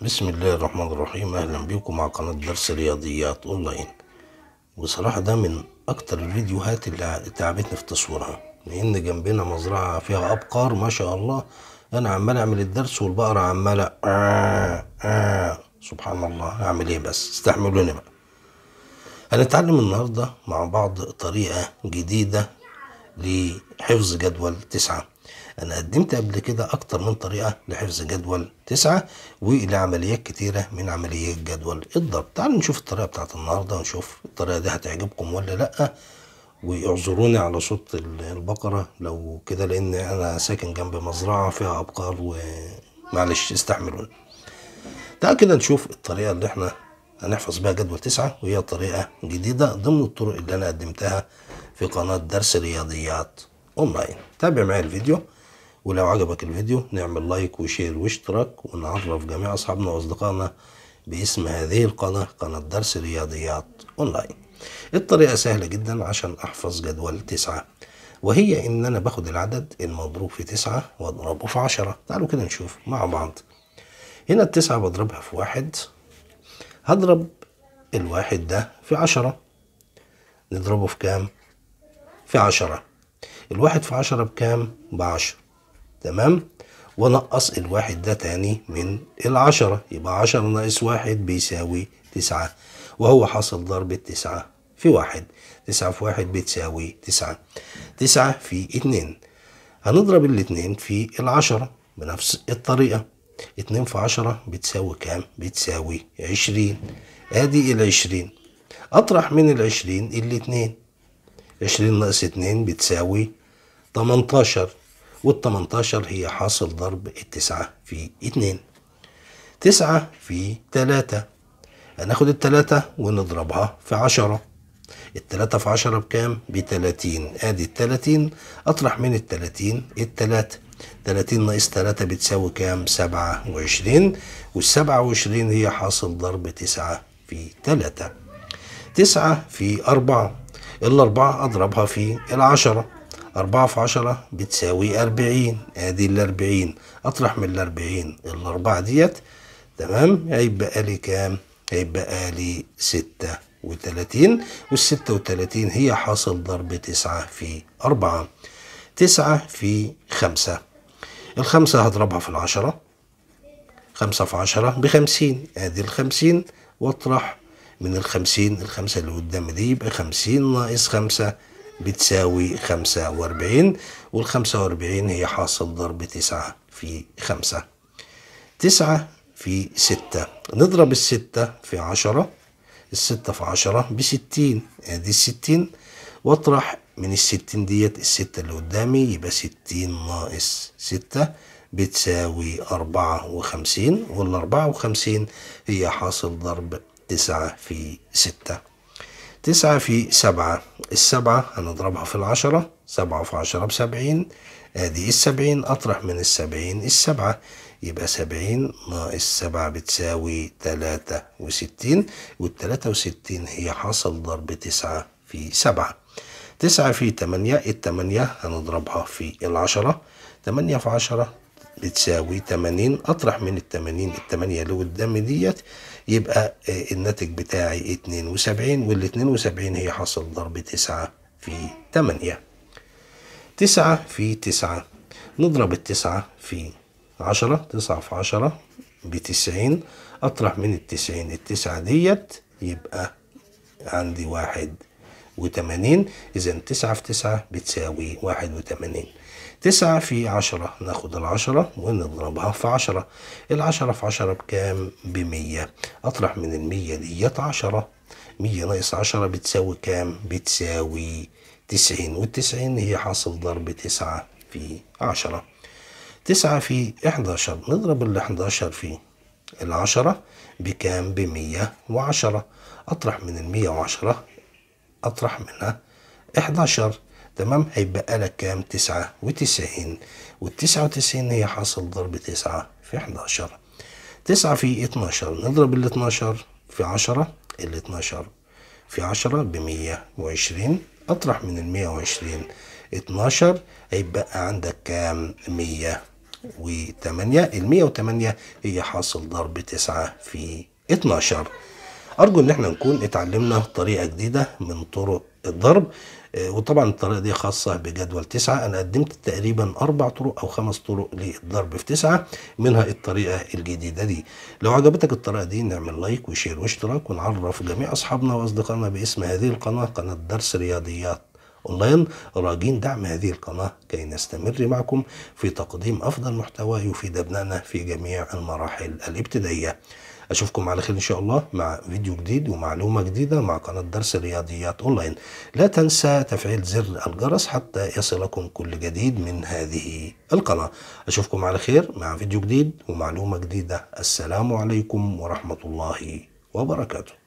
بسم الله الرحمن الرحيم أهلا بكم مع قناة درس رياضيات أونلاين بصراحة ده من أكتر الفيديوهات اللي تعبتني في تصويرها لأن جنبنا مزرعة فيها أبقار ما شاء الله أنا عمال أعمل الدرس والبقرة عمالة آه آه سبحان الله أعمل إيه بس استحملوني بقى هنتعلم النهاردة مع بعض طريقة جديدة لحفظ جدول تسعة أنا قدمت قبل كده أكتر من طريقة لحفظ جدول تسعة ولعمليات كتيرة من عمليات جدول الضرب تعالوا نشوف الطريقة بتاعت النهاردة ونشوف الطريقة دي هتعجبكم ولا لأ واعذروني على صوت البقرة لو كده لأن أنا ساكن جنب مزرعة فيها أبقار ومعلش استحملوني تعال كده نشوف الطريقة اللي احنا هنحفظ بيها جدول تسعة وهي طريقة جديدة ضمن الطرق اللي أنا قدمتها في قناة درس رياضيات اونلاين تابع معايا الفيديو ولو عجبك الفيديو نعمل لايك وشير واشتراك ونعرف جميع اصحابنا واصدقائنا باسم هذه القناة قناة درس رياضيات اونلاين الطريقة سهلة جدا عشان احفظ جدول تسعة وهي ان انا باخد العدد المضروب في تسعة واضربه في عشرة تعالوا كده نشوف مع بعض هنا التسعة بضربها في واحد هضرب الواحد ده في عشرة نضربه في كام في عشرة الواحد في عشرة بكام بعشرة تمام ونقص الواحد ده تاني من العشرة يبقى عشرة ناقص واحد بيساوي تسعة وهو حصل ضرب التسعة في واحد تسعة في واحد بتساوي تسعة تسعة في اتنين هنضرب الاتنين في العشرة بنفس الطريقة اتنين في عشرة بتساوي كام بتساوي عشرين ادي العشرين اطرح من العشرين الاتنين عشرين ناقص اتنين بتساوي 18 وال 18 هي حاصل ضرب التسعة في اتنين تسعة في تلاتة هناخد التلاتة ونضربها في عشرة التلاتة في عشرة بكام؟ بتلاتين ادي التلاتين اطرح من التلاتين التلاتة تلاتين ناقص تلاتة بتساوي كام؟ سبعة وعشرين والسبعة وعشرين هي حاصل ضرب تسعة في تلاتة تسعة في أربعة الأربعة أضربها في العشرة أربعة في عشرة بتساوي أربعين أدي الأربعين أطرح من الأربعين الأربعة ديت تمام هيبقى لي كام؟ هيبقى لي ستة وتلاتين والستة وتلاتين هي حاصل ضرب تسعة في أربعة تسعة في خمسة الخمسة هضربها في العشرة خمسة في عشرة بخمسين أدي الخمسين وأطرح من الخمسين الخمسة اللي قدام دي يبقى خمسين ناقص خمسة بتساوي 45 وال 45 هي حاصل ضرب 9 في 5 9 في 6 نضرب الستة في 10 الستة في 10 بستين ادي الستين واطرح من الستين ديت الستة اللي قدامي يبقى ستين ناقص ستة بتساوي أربعة وخمسين والأربعة وخمسين هي حاصل ضرب تسعة في ستة تسعة في سبعة السبعة هنضربها في العشرة سبعة في عشرة بسبعين ادي السبعين اطرح من السبعين السبعة يبقى سبعين ناقص سبعة بتساوي تلاتة وستين والتلاتة وستين هي حاصل ضرب تسعة في سبعة تسعة في تمانية التمانية هنضربها في العشرة تمانية في عشرة بتساوي تمانين أطرح من التمانين التمانية اللي قدام ديت يبقى الناتج بتاعي 72 وال 72 هي حاصل ضرب 9 في 8 9 في 9 نضرب التسعة في عشرة تسعة في عشرة بتسعين أطرح من التسعين التسعة ديت يبقى عندي واحد وتمانين إذا تسعة في تسعة بتساوي واحد وتمانين تسعة في عشرة ناخد العشرة ونضربها في عشرة العشرة في عشرة بكام بمية أطرح من المية ديت عشرة مية ناقص عشرة بتساوي كام بتساوي تسعين والتسعين هي حاصل ضرب تسعة في عشرة تسعة في إحداشر نضرب الإحداشر في العشرة بكام بمية وعشرة أطرح من المية وعشرة أطرح منها 11 تمام هيبقى لك كام 99 وال99 هي حاصل ضرب 9 في 11 9 في 12 نضرب ال 12 في 10 ال 12 في 10 ب 120 أطرح من ال 120 12 هيبقى عندك كام 100 و8 ال108 هي حاصل ضرب 9 في 12 ارجو ان احنا نكون اتعلمنا طريقه جديده من طرق الضرب آه، وطبعا الطريقه دي خاصه بجدول تسعه انا قدمت تقريبا اربع طرق او خمس طرق للضرب في تسعه منها الطريقه الجديده دي لو عجبتك الطريقه دي نعمل لايك وشير واشتراك ونعرف جميع اصحابنا واصدقائنا باسم هذه القناه قناه درس رياضيات أونلاين راجين دعم هذه القناة كي نستمر معكم في تقديم أفضل محتوى يفيد أبنائنا في جميع المراحل الابتدائية أشوفكم على خير إن شاء الله مع فيديو جديد ومعلومة جديدة مع قناة درس الرياضيات أونلاين لا تنسى تفعيل زر الجرس حتى يصلكم كل جديد من هذه القناة أشوفكم على خير مع فيديو جديد ومعلومة جديدة السلام عليكم ورحمة الله وبركاته